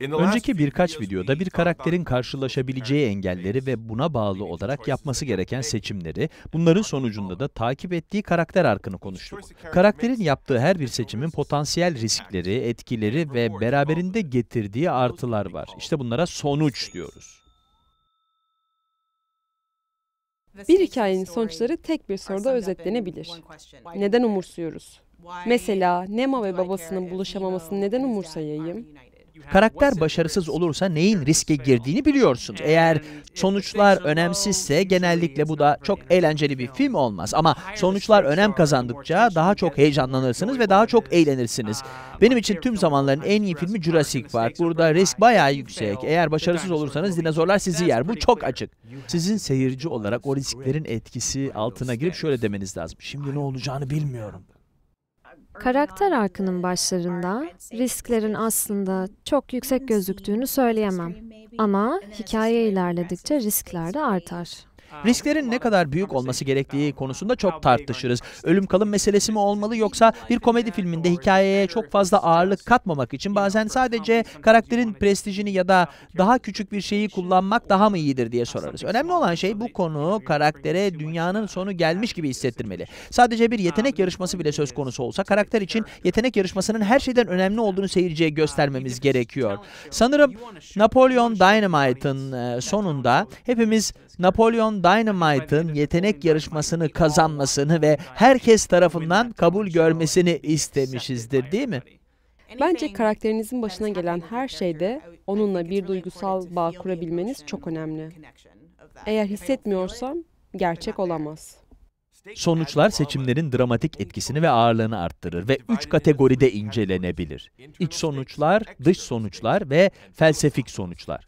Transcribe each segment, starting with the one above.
Önceki birkaç videoda bir karakterin karşılaşabileceği engelleri ve buna bağlı olarak yapması gereken seçimleri, bunların sonucunda da takip ettiği karakter arkını konuştuk. Karakterin yaptığı her bir seçimin potansiyel riskleri, etkileri ve beraberinde getirdiği artılar var. İşte bunlara sonuç diyoruz. Bir hikayenin sonuçları tek bir soruda özetlenebilir. Neden umursuyoruz? Mesela Nemo ve babasının buluşamamasını neden umursayayım? Karakter başarısız olursa neyin riske girdiğini biliyorsunuz. Eğer sonuçlar önemsizse genellikle bu da çok eğlenceli bir film olmaz. Ama sonuçlar önem kazandıkça daha çok heyecanlanırsınız ve daha çok eğlenirsiniz. Ah, Benim için tüm zamanların en iyi filmi ah, Jurassic Park. Burada risk bayağı yüksek. Eğer başarısız olursanız dinozorlar sizi yer. Bu çok açık. Sizin seyirci olarak o risklerin etkisi altına girip şöyle demeniz lazım. Şimdi ne olacağını bilmiyorum. Karakter arkının başlarında risklerin aslında çok yüksek gözüktüğünü söyleyemem. Ama hikaye ilerledikçe riskler de artar. Risklerin ne kadar büyük olması gerektiği konusunda çok tartışırız. Ölüm kalım meselesi mi olmalı yoksa bir komedi filminde hikayeye çok fazla ağırlık katmamak için bazen sadece karakterin prestijini ya da daha küçük bir şeyi kullanmak daha mı iyidir diye sorarız. Önemli olan şey bu konu karaktere dünyanın sonu gelmiş gibi hissettirmeli. Sadece bir yetenek yarışması bile söz konusu olsa karakter için yetenek yarışmasının her şeyden önemli olduğunu seyirciye göstermemiz gerekiyor. Sanırım Napolyon Dynamite'ın sonunda hepimiz Napolyon Dynamite'ın yetenek yarışmasını kazanmasını ve herkes tarafından kabul görmesini istemişizdir değil mi? Bence karakterinizin başına gelen her şeyde onunla bir duygusal bağ kurabilmeniz çok önemli. Eğer hissetmiyorsam gerçek olamaz. Sonuçlar seçimlerin dramatik etkisini ve ağırlığını arttırır ve üç kategoride incelenebilir. İç sonuçlar, dış sonuçlar ve felsefik sonuçlar.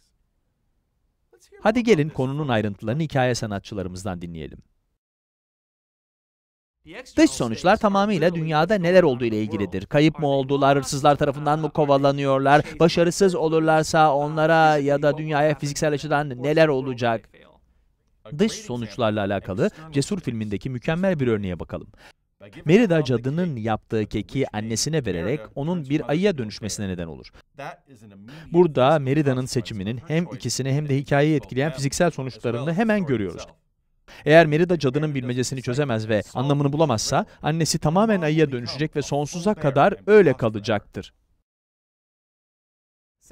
Hadi gelin konunun ayrıntılarını hikaye sanatçılarımızdan dinleyelim. Dış sonuçlar tamamıyla dünyada neler olduğu ile ilgilidir. Kayıp mı oldular, hırsızlar tarafından mı kovalanıyorlar, şey, başarısız olurlarsa onlara şey, ya da dünyaya fiziksel açıdan neler olacak? Dış sonuçlarla alakalı Cesur filmindeki mükemmel bir örneğe bakalım. Merida cadının yaptığı keki annesine vererek onun bir ayıya dönüşmesine neden olur. Burada Merida'nın seçiminin hem ikisini hem de hikayeyi etkileyen fiziksel sonuçlarını hemen görüyoruz. Eğer Merida cadının bilmecesini çözemez ve anlamını bulamazsa annesi tamamen ayıya dönüşecek ve sonsuza kadar öyle kalacaktır.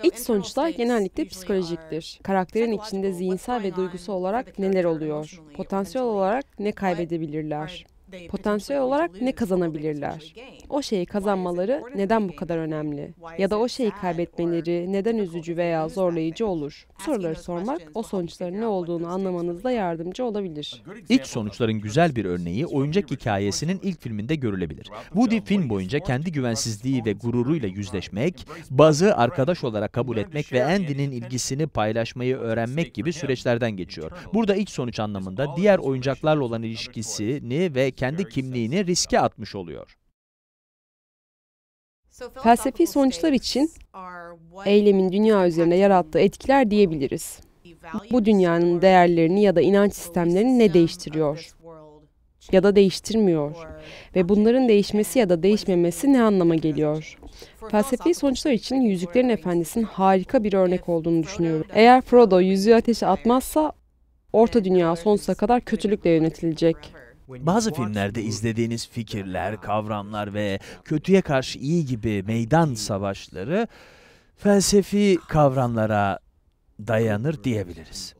İç sonuçlar genellikle psikolojiktir. Karakterin içinde zihinsel ve duygusal olarak neler oluyor? Potansiyel olarak ne kaybedebilirler? potansiyel olarak ne kazanabilirler? O şeyi kazanmaları neden bu kadar önemli? Ya da o şeyi kaybetmeleri neden üzücü veya zorlayıcı olur? Soruları sormak o sonuçların ne olduğunu anlamanızda yardımcı olabilir. İç sonuçların güzel bir örneği oyuncak hikayesinin ilk filminde görülebilir. Woody film boyunca kendi güvensizliği ve gururuyla yüzleşmek, bazı arkadaş olarak kabul etmek ve Andy'nin ilgisini paylaşmayı öğrenmek gibi süreçlerden geçiyor. Burada iç sonuç anlamında diğer oyuncaklarla olan ilişkisini ve kendi kimliğini riske atmış oluyor. Felsefi sonuçlar için eylemin dünya üzerine yarattığı etkiler diyebiliriz. Bu dünyanın değerlerini ya da inanç sistemlerini ne değiştiriyor? ya da değiştirmiyor ve bunların değişmesi ya da değişmemesi ne anlama geliyor? Felsefi sonuçlar için Yüzüklerin Efendisi'nin harika bir örnek olduğunu düşünüyorum. Eğer Frodo yüzüğü ateşe atmazsa Orta Dünya sonsuza kadar kötülükle yönetilecek. Bazı filmlerde izlediğiniz fikirler, kavramlar ve kötüye karşı iyi gibi meydan savaşları felsefi kavramlara dayanır diyebiliriz.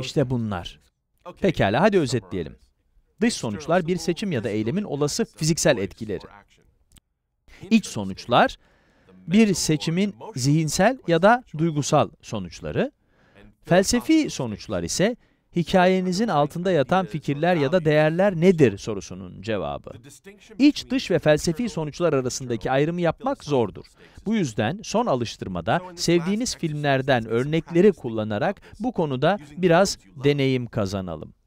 İşte bunlar. Pekala hadi özetleyelim. Dış sonuçlar bir seçim ya da eylemin olası fiziksel etkileri. İç sonuçlar bir seçimin zihinsel ya da duygusal sonuçları. Felsefi sonuçlar ise hikayenizin altında yatan fikirler ya da değerler nedir sorusunun cevabı. İç, dış ve felsefi sonuçlar arasındaki ayrımı yapmak zordur. Bu yüzden son alıştırmada sevdiğiniz filmlerden örnekleri kullanarak bu konuda biraz deneyim kazanalım.